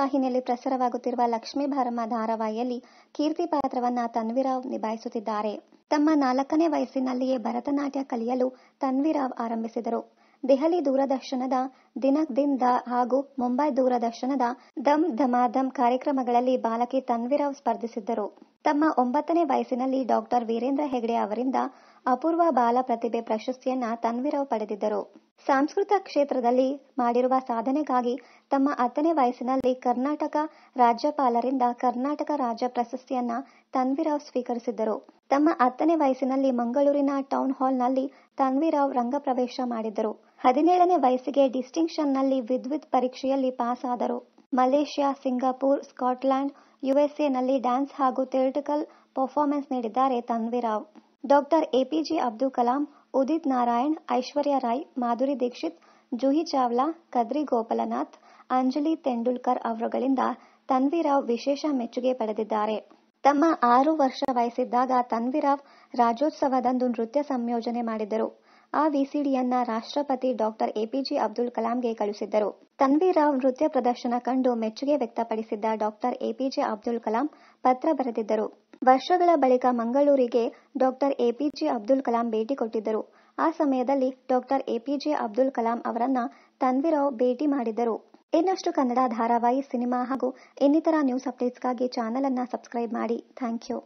ವಾಹಿನಿಯಲ್ಲಿ ಪ್ರಸಾರವಾಗುತ್ತಿರುವ ಲಕ್ಷ್ಮೀ ಭಾರಮ್ಮ ಧಾರಾವಾಹಿಯಲ್ಲಿ ಕೀರ್ತಿ ಪಾತ್ರವನ್ನ ತನ್ವಿರಾವ್ ನಿಭಾಯಿಸುತ್ತಿದ್ದಾರೆ ತಮ್ಮ ನಾಲ್ಕನೇ ವಯಸ್ಸಿನಲ್ಲಿಯೇ ಭರತನಾಟ್ಯ ಕಲಿಯಲು ತನ್ವಿರಾವ್ ಆರಂಭಿಸಿದರು ದೆಹಲಿ ದೂರದರ್ಶನದ ದಿನಕ್ ದಿನ್ ದ ಹಾಗೂ ಮುಂಬೈ ದೂರದರ್ಶನದ ದಮ್ ಧಮಾಧಮ್ ಕಾರ್ಯಕ್ರಮಗಳಲ್ಲಿ ಬಾಲಕಿ ತನ್ವಿರಾವ್ ಸ್ಪರ್ಧಿಸಿದ್ದರು ತಮ್ಮ ಒಂಬತ್ತನೇ ವಯಸ್ಸಿನಲ್ಲಿ ಡಾಕ್ಟರ್ ವೀರೇಂದ್ರ ಹೆಗ್ಡೆ ಅವರಿಂದ ಅಪೂರ್ವ ಬಾಲ ಪ್ರತಿಭೆ ಪ್ರಶಸ್ತಿಯನ್ನ ತನ್ವಿರಾವ್ ಪಡೆದಿದ್ದರು ಸಾಂಸ್ಕೃತ ಕ್ಷೇತ್ರದಲ್ಲಿ ಮಾಡಿರುವ ಸಾಧನೆಗಾಗಿ ತಮ್ಮ ಹತ್ತನೇ ವಯಸ್ಸಿನಲ್ಲಿ ಕರ್ನಾಟಕ ರಾಜ್ಯಪಾಲರಿಂದ ಕರ್ನಾಟಕ ರಾಜ್ಯ ಪ್ರಶಸ್ತಿಯನ್ನ ತನ್ವಿರಾವ್ ಸ್ವೀಕರಿಸಿದ್ದರು. ತಮ್ಮ ಹತ್ತನೇ ವಯಸ್ಸಿನಲ್ಲಿ ಮಂಗಳೂರಿನ ಟೌನ್ ಹಾಲ್ನಲ್ಲಿ ತನ್ವಿರಾವ್ ರಂಗಪ್ರವೇಶ ಮಾಡಿದ್ದರು. ಹದಿನೇಳನೇ ವಯಸ್ಸಿಗೆ ಡಿಸ್ಟಿಂಕ್ಷನ್ನಲ್ಲಿ ವಿದ್ವತ್ ಪರೀಕ್ಷೆಯಲ್ಲಿ ಪಾಸ್ ಆದರು. ಮಲೇಷ್ಯಾ, ಸಿಂಗಾಪುರ್ ಸ್ಕಾಟ್ಲೆಂಡ್, ಯುಎಸ್ಎನಲ್ಲಿ ಡ್ಯಾನ್ಸ್ ಹಾಗೂ ಥಿಯೇಟಿಕಲ್ ಪರ್ಫಾರ್ಮೆನ್ಸ್ ನೀಡಿದ್ದಾರೆ ತನ್ವಿರಾವ್. ಡಾಕ್ಟರ್ ಎಪಿಜೆ ಅಬ್ದುಲ್ ಕಲಾಂ ಉದಿತ್ ನಾರಾಯಣ್ ಐಶ್ವರ್ಯ ರಾಯ್ ಮಾಧುರಿ ದೀಕ್ಷಿತ್ ಜೂಹಿ ಚಾವ್ಲಾ ಕದ್ರಿ ಗೋಪಾಲನಾಥ್ ಅಂಜಲಿ ತೆಂಡೂಲ್ಕರ್ ಅವರುಗಳಿಂದ ತನ್ವಿರಾವ್ ವಿಶೇಷ ಮೆಚ್ಚುಗೆ ಪಡೆದಿದ್ದಾರೆ ತಮ್ಮ ಆರು ವರ್ಷ ವಯಸ್ಸಿದ್ದಾಗ ತನ್ವಿರಾವ್ ರಾಜ್ಯೋತ್ಸವದಂದು ನೃತ್ಯ ಸಂಯೋಜನೆ ಮಾಡಿದ್ದರು ಆ ವಿಸಿಡಿಯನ್ನ ರಾಷ್ಟ್ರಪತಿ ಡಾಕ್ಟರ್ ಎಪಿಜೆ ಅಬ್ದುಲ್ ಕಲಾಂಗೆ ಕಳುಹಿಸಿದ್ದರು ತನ್ವಿರಾವ್ ನೃತ್ಯ ಪ್ರದರ್ಶನ ಕಂಡು ಮೆಚ್ಚುಗೆ ವ್ಯಕ್ತಪಡಿಸಿದ್ದ ಡಾಕ್ಟರ್ ಎಪಿಜೆ ಅಬ್ದುಲ್ ಕಲಾಂ ಪತ್ರ ಬರೆದಿದ್ದರು ವರ್ಷಗಳ ಬಳಿಕ ಮಂಗಳೂರಿಗೆ ಡಾಕ್ಟರ್ ಎಪಿಜೆ ಅಬ್ದುಲ್ ಕಲಾಂ ಭೇಟಿ ಕೊಟ್ಟಿದ್ದರು ಆ ಸಮಯದಲ್ಲಿ ಡಾಕ್ಟರ್ ಎಪಿಜೆ ಅಬ್ದುಲ್ ಕಲಾಂ ಅವರನ್ನ ತನ್ವಿರಾವ್ ಭೇಟಿ ಮಾಡಿದ್ದರು ಇನ್ನಷ್ಟು ಕನ್ನಡ ಧಾರಾವಾಹಿ ಸಿನಿಮಾ ಹಾಗೂ ಇನ್ನಿತರ ನ್ಯೂಸ್ ಅಪ್ಡೇಟ್ಸ್ಗಾಗಿ ಚಾನೆಲ್ ಅನ್ನ ಸಬ್ಸ್ಕ್ರೈಬ್ ಮಾಡಿ ಥ್ಯಾಂಕ್ ಯು